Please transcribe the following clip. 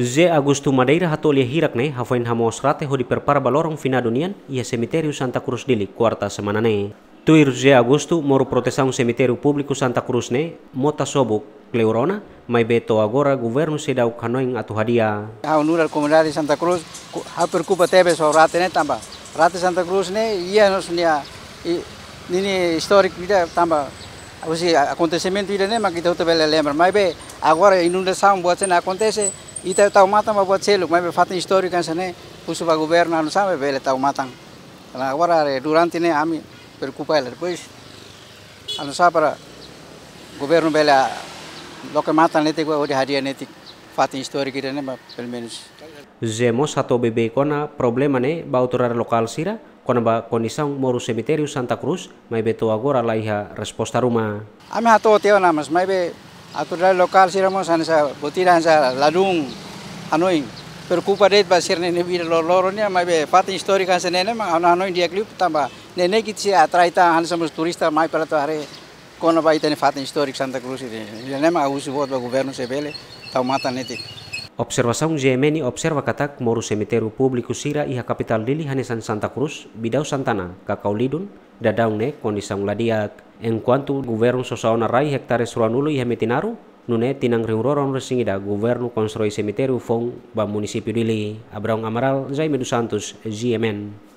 Zé Agustu Madeira hatu hirak ne hafain hamosrate hodi perpara balorong dunian ia cemitério Santa Cruz Dili kuarta semana ne. Tuir Zé Agustu moru proteção um cemitério publiku Santa Cruz ne mota sobuk kleurona, mas beto agora governo se dá o canoim a tuhadia. Santa Cruz, a preocupa teve sobre rate ne tamba. Rate Santa Cruz ne ia nos nia nini historik vida tamba. Aku acontecimento akontesemen ne, mas que tu bela lembra. Mas be agora inundação buat cena akontese. Ita tau matang ma buat seluk, mai be fatin histori kan sana, pusu ba governa no anu sabe bele tau matang. La re durante ne ami berkupai ela pois anu sa para governo bele loke matang nete ko wodi hadiah nete fatin histori kita ne ma pelo menos. Zemos atau kona problema ne ba autorar lokal sira kona ba condição moru semiterius Santa Cruz mai be agora laiha resposta rumah. Ami hato teo namas mai be Aku dari lokal sih anu saya ansa butiran saya ladung anoi Perkupa sih nenek bir lor lorornya mai be fatin histori kan senene ma gitu anu dia klip tambah nene kit si atraita ansa mus turista mai pernah tuh hari kono bayi tani fatin histori Santa Cruz ini. Nene ma usi buat bagu governo sebele tau mata neti. Observação Jemeni observa katak moru semeteru publiku sira iha kapital dili hanesan Santa Cruz, bidau santana, kakau lidun, dadaune, kondisang ladiak, enquanto o governo social na rai hektare suanulo e remetinaru, nune tinang riuroro resingida governo constrói cemitério fong ba município de Lili, Amaral, Jaime dos Santos, GMN.